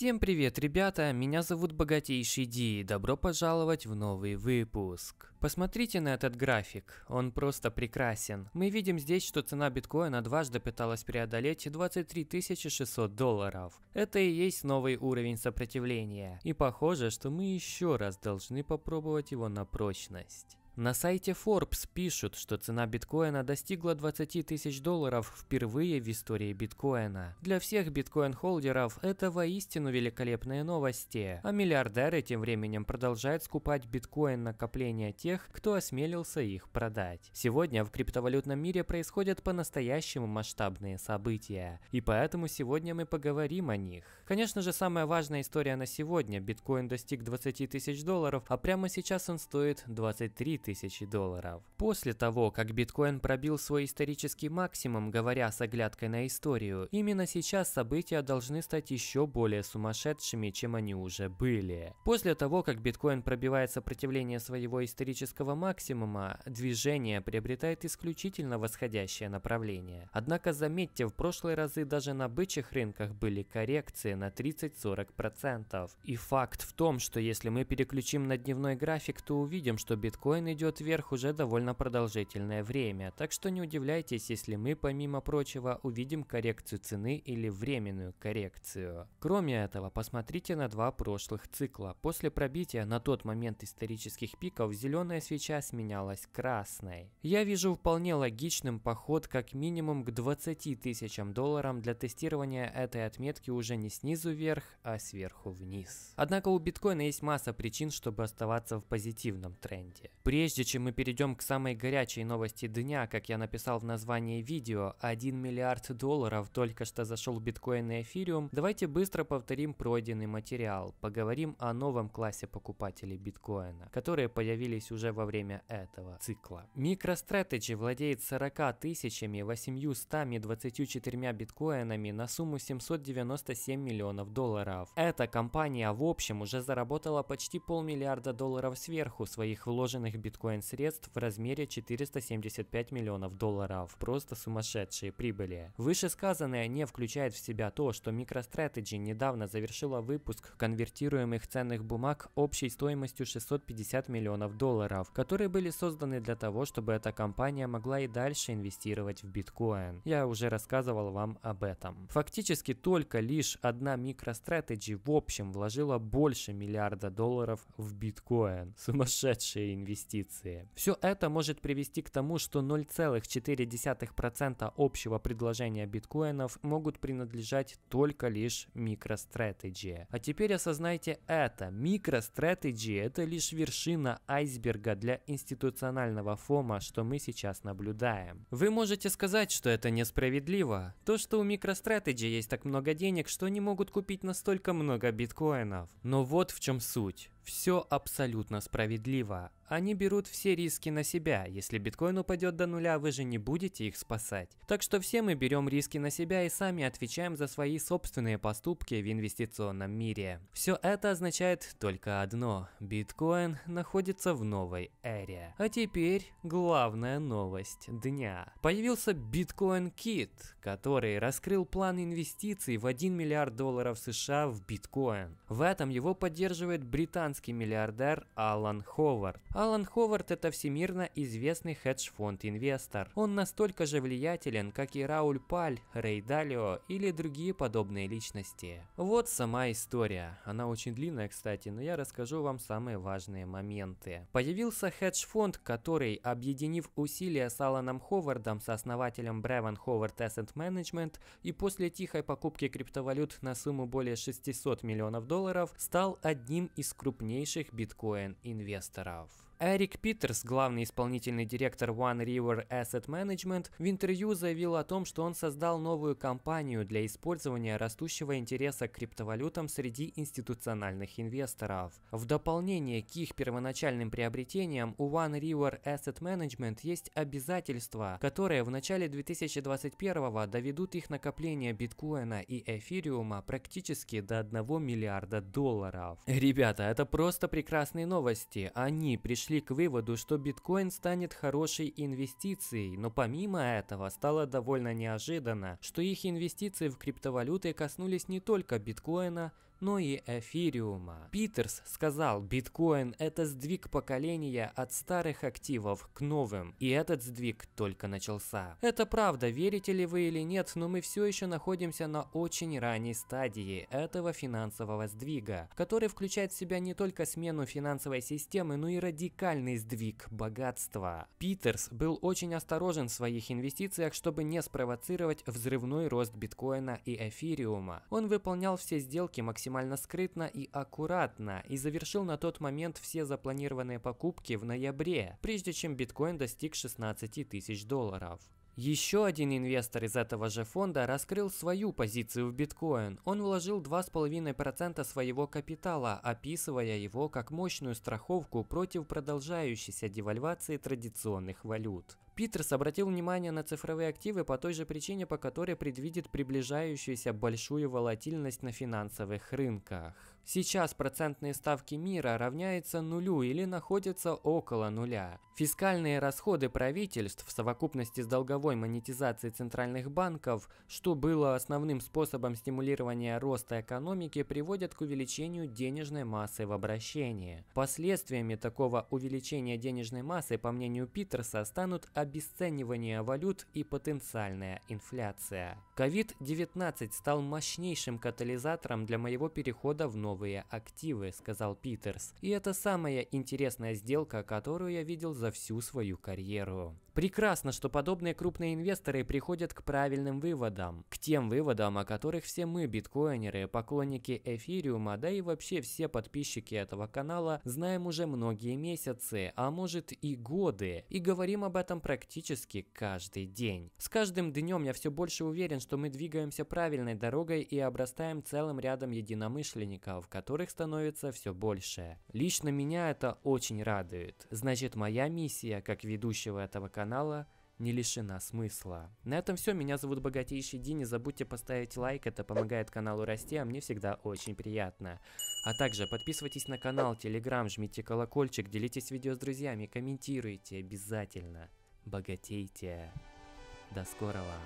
Всем привет, ребята! Меня зовут Богатейший Ди и добро пожаловать в новый выпуск. Посмотрите на этот график, он просто прекрасен. Мы видим здесь, что цена биткоина дважды пыталась преодолеть 23 600 долларов. Это и есть новый уровень сопротивления. И похоже, что мы еще раз должны попробовать его на прочность. На сайте Forbes пишут, что цена биткоина достигла 20 тысяч долларов впервые в истории биткоина. Для всех биткоин-холдеров это воистину великолепные новости, а миллиардеры тем временем продолжают скупать биткоин-накопления тех, кто осмелился их продать. Сегодня в криптовалютном мире происходят по-настоящему масштабные события, и поэтому сегодня мы поговорим о них. Конечно же, самая важная история на сегодня – биткоин достиг 20 тысяч долларов, а прямо сейчас он стоит 23 тысячи тысячи долларов. После того, как биткоин пробил свой исторический максимум, говоря с оглядкой на историю, именно сейчас события должны стать еще более сумасшедшими, чем они уже были. После того, как биткоин пробивает сопротивление своего исторического максимума, движение приобретает исключительно восходящее направление. Однако заметьте, в прошлые разы даже на бычьих рынках были коррекции на 30-40%. И факт в том, что если мы переключим на дневной график, то увидим, что биткоин идет вверх уже довольно продолжительное время, так что не удивляйтесь, если мы, помимо прочего, увидим коррекцию цены или временную коррекцию. Кроме этого, посмотрите на два прошлых цикла. После пробития на тот момент исторических пиков зеленая свеча сменялась красной. Я вижу вполне логичным поход как минимум к 20 тысячам долларам для тестирования этой отметки уже не снизу вверх, а сверху вниз. Однако у биткоина есть масса причин, чтобы оставаться в позитивном тренде. При Прежде чем мы перейдем к самой горячей новости дня, как я написал в названии видео, 1 миллиард долларов только что зашел биткоин и эфириум, давайте быстро повторим пройденный материал, поговорим о новом классе покупателей биткоина, которые появились уже во время этого цикла. MicroStrategy владеет 40 тысячами 824 биткоинами на сумму 797 миллионов долларов. Эта компания в общем уже заработала почти полмиллиарда долларов сверху своих вложенных биткоинов биткоин-средств в размере 475 миллионов долларов. Просто сумасшедшие прибыли. Вышесказанное не включает в себя то, что MicroStrategy недавно завершила выпуск конвертируемых ценных бумаг общей стоимостью 650 миллионов долларов, которые были созданы для того, чтобы эта компания могла и дальше инвестировать в биткоин. Я уже рассказывал вам об этом. Фактически только лишь одна MicroStrategy в общем вложила больше миллиарда долларов в биткоин. Сумасшедшие инвестиции инвестиции. Все это может привести к тому, что 0,4% общего предложения биткоинов могут принадлежать только лишь MicroStrategy. А теперь осознайте это. MicroStrategy – это лишь вершина айсберга для институционального фома, что мы сейчас наблюдаем. Вы можете сказать, что это несправедливо. То, что у MicroStrategy есть так много денег, что они могут купить настолько много биткоинов. Но вот в чем суть. Все абсолютно справедливо. Они берут все риски на себя. Если биткоин упадет до нуля, вы же не будете их спасать. Так что все мы берем риски на себя и сами отвечаем за свои собственные поступки в инвестиционном мире. Все это означает только одно. Биткоин находится в новой эре. А теперь главная новость дня. Появился биткоин Кит, который раскрыл план инвестиций в 1 миллиард долларов США в биткоин. В этом его поддерживает британский американский миллиардер Алан Ховард. Алан Ховард – это всемирно известный хедж-фонд-инвестор. Он настолько же влиятелен, как и Рауль Паль, Рей Далио или другие подобные личности. Вот сама история. Она очень длинная, кстати, но я расскажу вам самые важные моменты. Появился хедж-фонд, который, объединив усилия с Аланом Ховардом, с основателем Бреван Ховард Asset Management, и после тихой покупки криптовалют на сумму более 600 миллионов долларов, стал одним из крупных крупнейших биткоин-инвесторов. Эрик Питерс, главный исполнительный директор One River Asset Management, в интервью заявил о том, что он создал новую компанию для использования растущего интереса к криптовалютам среди институциональных инвесторов. В дополнение к их первоначальным приобретениям у One River Asset Management есть обязательства, которые в начале 2021 доведут их накопление биткоина и эфириума практически до 1 миллиарда долларов. Ребята, это просто прекрасные новости. Они пришли пришли к выводу, что биткоин станет хорошей инвестицией, но помимо этого стало довольно неожиданно, что их инвестиции в криптовалюты коснулись не только биткоина, но и эфириума. Питерс сказал, биткоин – это сдвиг поколения от старых активов к новым, и этот сдвиг только начался. Это правда, верите ли вы или нет, но мы все еще находимся на очень ранней стадии этого финансового сдвига, который включает в себя не только смену финансовой системы, но и радикальный сдвиг богатства. Питерс был очень осторожен в своих инвестициях, чтобы не спровоцировать взрывной рост биткоина и эфириума. Он выполнял все сделки максимально максимально скрытно и аккуратно и завершил на тот момент все запланированные покупки в ноябре, прежде чем биткоин достиг 16 тысяч долларов. Еще один инвестор из этого же фонда раскрыл свою позицию в биткоин. Он вложил 2,5% своего капитала, описывая его как мощную страховку против продолжающейся девальвации традиционных валют. Питерс обратил внимание на цифровые активы по той же причине, по которой предвидит приближающуюся большую волатильность на финансовых рынках. Сейчас процентные ставки мира равняются нулю или находятся около нуля. Фискальные расходы правительств в совокупности с долговой монетизацией центральных банков, что было основным способом стимулирования роста экономики, приводят к увеличению денежной массы в обращении. Последствиями такого увеличения денежной массы, по мнению Питерса, станут обесценивание валют и потенциальная инфляция. «Ковид-19 стал мощнейшим катализатором для моего перехода в новые активы», – сказал Питерс. «И это самая интересная сделка, которую я видел за всю свою карьеру». Прекрасно, что подобные крупные инвесторы приходят к правильным выводам. К тем выводам, о которых все мы, биткоинеры, поклонники эфириума, да и вообще все подписчики этого канала, знаем уже многие месяцы, а может и годы. И говорим об этом практически каждый день. С каждым днем я все больше уверен, что мы двигаемся правильной дорогой и обрастаем целым рядом единомышленников, которых становится все больше. Лично меня это очень радует. Значит, моя миссия, как ведущего этого канала, канала не лишена смысла. На этом все, меня зовут Богатейший Ди, не забудьте поставить лайк, это помогает каналу расти, а мне всегда очень приятно. А также подписывайтесь на канал, телеграм, жмите колокольчик, делитесь видео с друзьями, комментируйте обязательно. Богатейте. До скорого.